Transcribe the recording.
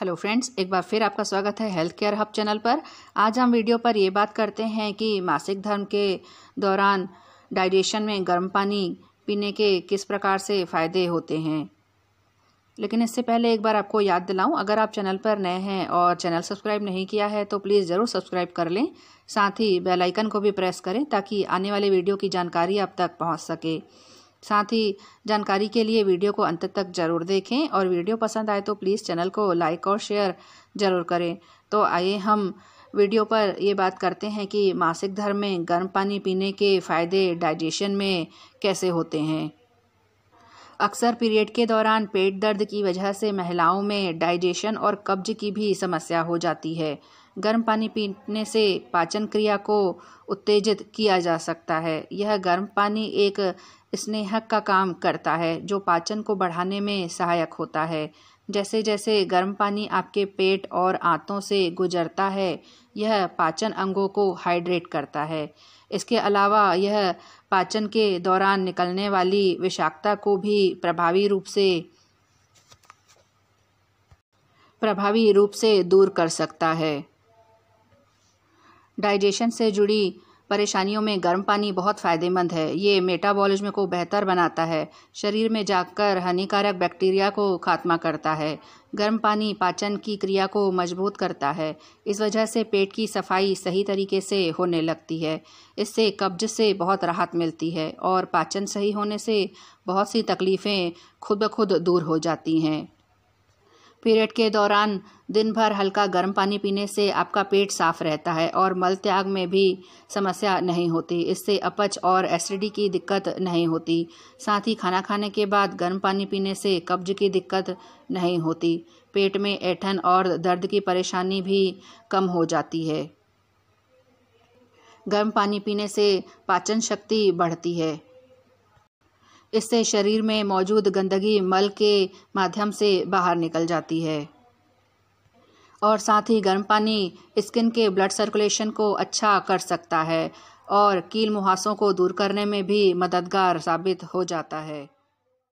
hello friends एक बार फिर आपका स्वागत है हेल्थ केयर हब चैनल पर आज हम वीडियो पर ये बात करते हैं कि मासिक धर्म के दौरान डाइजेशन में गर्म पानी पीने के किस प्रकार से फ़ायदे होते हैं लेकिन इससे पहले एक बार आपको याद दिलाऊं अगर आप चैनल पर नए हैं और चैनल सब्सक्राइब नहीं किया है तो प्लीज़ ज़रूर सब्सक्राइब कर लें साथ ही बेलाइकन को भी प्रेस करें ताकि आने वाले वीडियो की जानकारी आप तक पहुँच सके साथ ही जानकारी के लिए वीडियो को अंत तक ज़रूर देखें और वीडियो पसंद आए तो प्लीज़ चैनल को लाइक और शेयर ज़रूर करें तो आइए हम वीडियो पर ये बात करते हैं कि मासिक धर्म में गर्म पानी पीने के फ़ायदे डाइजेशन में कैसे होते हैं अक्सर पीरियड के दौरान पेट दर्द की वजह से महिलाओं में डाइजेशन और कब्ज की भी समस्या हो जाती है गर्म पानी पीने से पाचन क्रिया को उत्तेजित किया जा सकता है यह गर्म पानी एक स्नेहक का काम करता है जो पाचन को बढ़ाने में सहायक होता है जैसे जैसे गर्म पानी आपके पेट और आंतों से गुजरता है यह पाचन अंगों को हाइड्रेट करता है इसके अलावा यह पाचन के दौरान निकलने वाली विषाक्तता को भी प्रभावी रूप से प्रभावी रूप से दूर कर सकता है डाइजेशन से जुड़ी परेशानियों में गर्म पानी बहुत फ़ायदेमंद है ये मेटाबॉलिज्म को बेहतर बनाता है शरीर में जाकर हानिकारक बैक्टीरिया को खात्मा करता है गर्म पानी पाचन की क्रिया को मजबूत करता है इस वजह से पेट की सफाई सही तरीके से होने लगती है इससे कब्ज से बहुत राहत मिलती है और पाचन सही होने से बहुत सी तकलीफ़ें खुद ब खुद दूर हो जाती हैं पीरियड के दौरान दिन भर हल्का गर्म पानी पीने से आपका पेट साफ रहता है और मल त्याग में भी समस्या नहीं होती इससे अपच और एसिडी की दिक्कत नहीं होती साथ ही खाना खाने के बाद गर्म पानी पीने से कब्ज की दिक्कत नहीं होती पेट में ऐठन और दर्द की परेशानी भी कम हो जाती है गर्म पानी पीने से पाचन शक्ति बढ़ती है इससे शरीर में मौजूद गंदगी मल के माध्यम से बाहर निकल जाती है और साथ ही गर्म पानी स्किन के ब्लड सर्कुलेशन को अच्छा कर सकता है और कील मुहासों को दूर करने में भी मददगार साबित हो जाता है